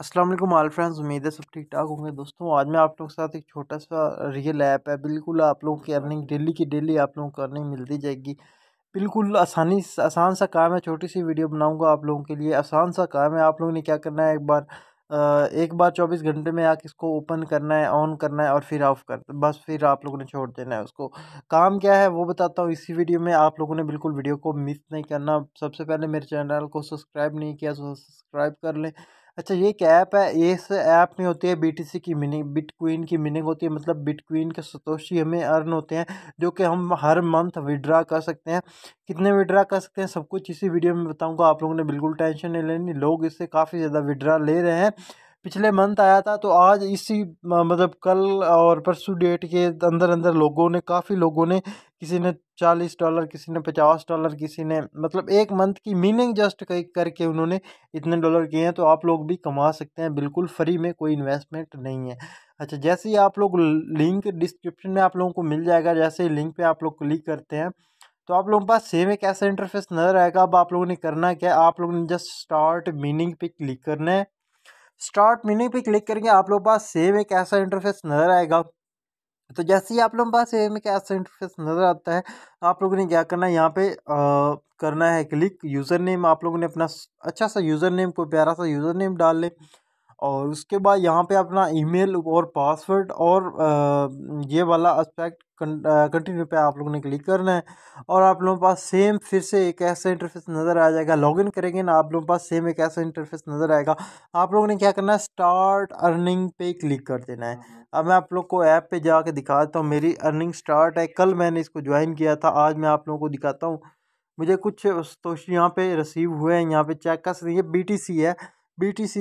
अस्सलाम वालेकुम आल फ्रेंड्स उम्मीद है सब ठीक ठाक होंगे दोस्तों आज मैं आप लोगों के साथ एक छोटा सा रियल ऐप है बिल्कुल आप लोगों की अर्निंग डेली की डेली आप लोगों को अर्निंग मिलती जाएगी बिल्कुल आसानी आसान सा काम है छोटी सी वीडियो बनाऊंगा आप लोगों के लिए आसान सा काम है आप लोगों ने क्या करना है एक बार एक बार चौबीस घंटे में आके इसको ओपन करना है ऑन करना है और फिर ऑफ कर बस फिर आप लोगों ने छोड़ देना है उसको काम क्या है वो बताता हूँ इसी वीडियो में आप लोगों ने बिल्कुल वीडियो को मिस नहीं करना सबसे पहले मेरे चैनल को सब्सक्राइब नहीं किया तो सब्सक्राइब कर लें अच्छा ये एक ऐप है इस ऐप में होती है बीटीसी की मीनिंग बिटकॉइन की मीनिंग होती है मतलब बिटकॉइन के सतोशी हमें अर्न होते हैं जो कि हम हर मंथ विड्रा कर सकते हैं कितने विड्रा कर सकते हैं सब कुछ इसी वीडियो में बताऊंगा आप लोगों ने बिल्कुल टेंशन नहीं लेनी लोग इससे काफ़ी ज़्यादा विड्रा ले रहे हैं पिछले मंथ आया था तो आज इसी मतलब कल और परसों डेट के अंदर अंदर लोगों ने काफ़ी लोगों ने किसी ने चालीस डॉलर किसी ने पचास डॉलर किसी ने मतलब एक मंथ की मीनिंग जस्ट करके उन्होंने इतने डॉलर किए हैं तो आप लोग भी कमा सकते हैं बिल्कुल फ्री में कोई इन्वेस्टमेंट नहीं है अच्छा जैसे ही आप लोग लिंक डिस्क्रिप्शन में आप लोगों को मिल जाएगा जैसे ही लिंक पर आप लोग क्लिक करते हैं तो आप लोगों के पास सेम एक ऐसा इंटरफेस नजर आएगा अब आप लोगों ने करना क्या आप लोगों ने जस्ट स्टार्ट मीनिंग पे क्लिक करना है स्टार्ट मीनिंग पे क्लिक करेंगे आप लोगों के पास सेम एक ऐसा इंटरफेस नजर आएगा तो जैसे ही आप लोगों के पास ए में ऐसा इंटरफेस नज़र आता है आप लोगों ने क्या करना है यहाँ पे आ, करना है क्लिक यूज़र नेम आप लोगों ने अपना अच्छा सा यूज़र नेम कोई प्यारा सा यूज़र नेम डाल लें और उसके बाद यहाँ पे अपना ईमेल और पासवर्ड और आ, ये वाला एस्पेक्ट कंटिन्यू पे आप लोगों ने क्लिक करना है और आप लोगों के पास सेम फिर से एक ऐसा इंटरफेस नज़र आ जाएगा लॉगिन करेंगे ना आप लोगों के पास सेम एक ऐसा इंटरफेस नज़र आएगा आप लोगों ने क्या करना है स्टार्ट अर्निंग पे क्लिक कर देना है अब मैं आप लोग को ऐप पे जा कर दिखा देता हूँ मेरी अर्निंग स्टार्ट है कल मैंने इसको ज्वाइन किया था आज मैं आप लोगों को दिखाता हूँ मुझे कुछ तो यहाँ पर रिसीव हुए हैं यहाँ पर चेक कर सकते हैं ये बी है बी टी सी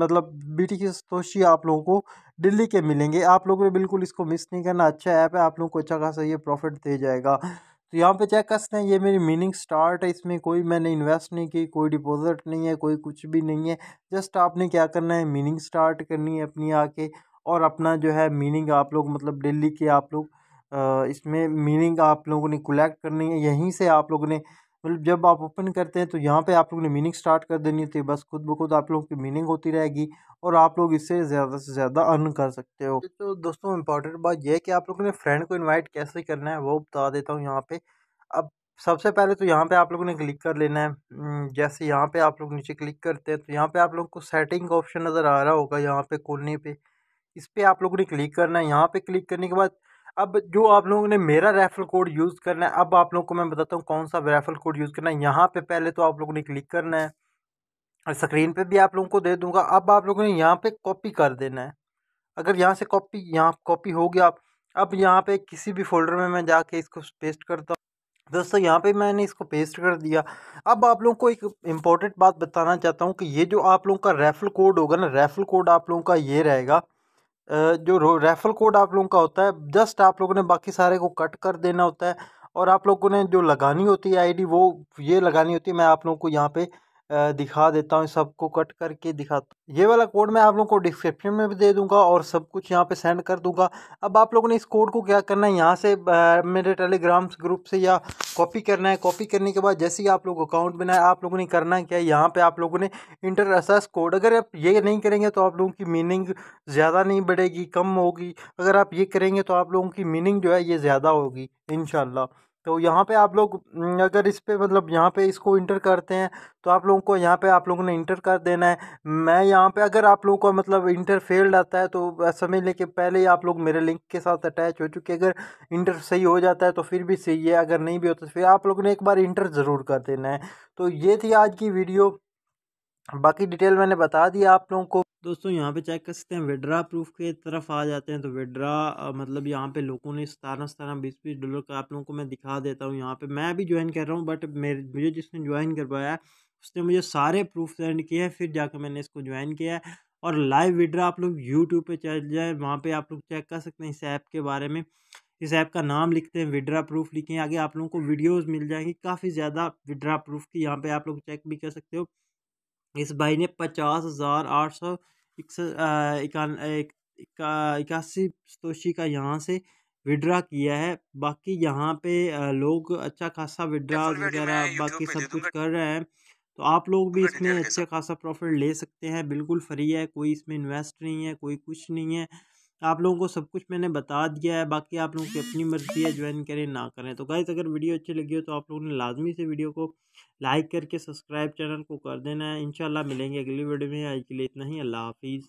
मतलब बी टी की सतोशी आप लोगों को दिल्ली के मिलेंगे आप लोगों ने बिल्कुल इसको मिस नहीं करना अच्छा ऐप है आप लोगों को अच्छा खासा ये प्रॉफिट दे जाएगा तो यहाँ पे चेक कर सकते हैं ये मेरी मीनिंग स्टार्ट है इसमें कोई मैंने इन्वेस्ट नहीं की कोई डिपॉजिट नहीं है कोई कुछ भी नहीं है जस्ट आपने क्या करना है मीनिंग स्टार्ट करनी है अपनी आके और अपना जो है मीनिंग आप लोग मतलब डेली के आप लोग इसमें मीनिंग आप लोगों ने कलेक्ट करनी है यहीं से आप लोगों ने मतलब जब आप ओपन करते हैं तो यहाँ पे आप लोगों ने मीनिंग स्टार्ट कर देनी होती है बस खुद ब खुद आप लोगों की मीनिंग होती रहेगी और आप लोग इससे ज़्यादा से ज़्यादा अर्न कर सकते हो तो दोस्तों इंपॉर्टेंट बात यह है कि आप लोगों ने फ्रेंड को इनवाइट कैसे करना है वो बता देता हूँ यहाँ पे अब सबसे पहले तो यहाँ पे आप लोगों ने क्लिक कर लेना है जैसे यहाँ पे आप लोग नीचे क्लिक करते हैं तो यहाँ पे आप लोग को सेटिंग का ऑप्शन नज़र आ रहा होगा यहाँ पे कोने पे इस पर आप लोगों ने क्लिक करना है यहाँ पे क्लिक करने के बाद अब जो आप लोगों ने मेरा रेफरल कोड यूज़ करना है अब आप लोगों को मैं बताता हूँ कौन सा रेफरल कोड यूज़ करना है यहाँ पे पहले तो आप लोगों ने क्लिक करना है और स्क्रीन पे भी आप लोगों को दे दूंगा अब आप लोगों ने यहाँ पे कॉपी कर देना है अगर यहाँ से कॉपी यहाँ कॉपी हो गया अब यहाँ पे किसी भी फोल्डर में मैं जाके इसको पेस्ट करता हूँ दोस्तों यहाँ पे मैंने इसको पेस्ट कर दिया अब आप लोगों को एक इम्पॉर्टेंट बात बताना चाहता हूँ कि ये जो आप लोगों का रेफरल कोड होगा ना रेफरल कोड आप लोगों का ये रहेगा जो रेफरल कोड आप लोगों का होता है जस्ट आप लोगों ने बाकी सारे को कट कर देना होता है और आप लोगों ने जो लगानी होती है आईडी वो ये लगानी होती है मैं आप लोगों को यहाँ पे दिखा देता हूँ सबको कट करके दिखाता हूँ ये वाला कोड मैं आप लोगों को डिस्क्रिप्शन में भी दे दूंगा और सब कुछ यहाँ पे सेंड कर दूंगा अब आप लोगों ने इस कोड को क्या करना है यहाँ से मेरे टेलीग्राम ग्रुप से या कॉपी करना है कॉपी करने के बाद जैसे ही आप लोग अकाउंट बनाए आप लोगों ने करना क्या यहाँ पर आप लोगों ने इंटर असास कोड अगर आप ये नहीं करेंगे तो आप लोगों की मीनिंग ज़्यादा नहीं बढ़ेगी कम होगी अगर आप ये करेंगे तो आप लोगों की मीनिंग जो है ये ज़्यादा होगी इन तो यहाँ पे आप लोग अगर इस पर मतलब यहाँ पे इसको इंटर करते हैं तो आप लोगों को यहाँ पे आप लोगों ने इंटर कर देना है मैं यहाँ पे अगर आप लोगों का मतलब इंटर फेल्ड आता है तो समझ लें कि पहले ही आप लोग मेरे लिंक के साथ अटैच हो चुके अगर इंटर सही हो जाता है तो फिर भी सही है अगर नहीं भी होता तो फिर आप लोगों ने एक बार इंटर ज़रूर कर देना है तो ये थी आज की वीडियो बाकी डिटेल मैंने बता दिया आप लोगों को दोस्तों यहाँ पे चेक कर सकते हैं विड्रा प्रूफ के तरफ आ जाते हैं तो विड्रा मतलब यहाँ पे लोगों ने सतारह सतारह बीस बीस डॉलर का आप लोगों को मैं दिखा देता हूँ यहाँ पे मैं भी ज्वाइन कर रहा हूँ बट मेरे मुझे जिसने ज्वाइन करवाया उसने मुझे सारे प्रूफ सेंड किए हैं फिर जाकर मैंने इसको ज्वाइन किया है और लाइव विड्रा आप लोग यूट्यूब पर चल जाए वहाँ पर आप लोग चेक कर सकते हैं इस ऐप के बारे में इस ऐप का नाम लिखते हैं विड्रा प्रूफ लिखें आगे आप लोगों को वीडियोज़ मिल जाएंगी काफ़ी ज़्यादा विड्रा प्रूफ की यहाँ पर आप लोग चेक भी कर सकते हो इस भाई ने पचास हज़ार आठ सौ इक्यासी सतोशी का यहाँ से विड्रा किया है बाकी यहाँ पे लोग अच्छा खासा विड्रा वगैरह बाकी सब कुछ कर रहे हैं तो आप लोग भी इसमें अच्छा खासा प्रॉफिट ले सकते हैं बिल्कुल फ्री है कोई इसमें इन्वेस्ट नहीं है कोई कुछ नहीं है आप लोगों को सब कुछ मैंने बता दिया है बाकी आप लोगों की अपनी मर्ज़ी है ज्वाइन करें ना करें तो गाइज़ अगर वीडियो अच्छी लगी हो तो आप लोगों ने लाजमी से वीडियो को लाइक करके सब्सक्राइब चैनल को कर देना है इंशाल्लाह मिलेंगे अगली वीडियो में आज के लिए इतना ही अल्लाह हाफिज़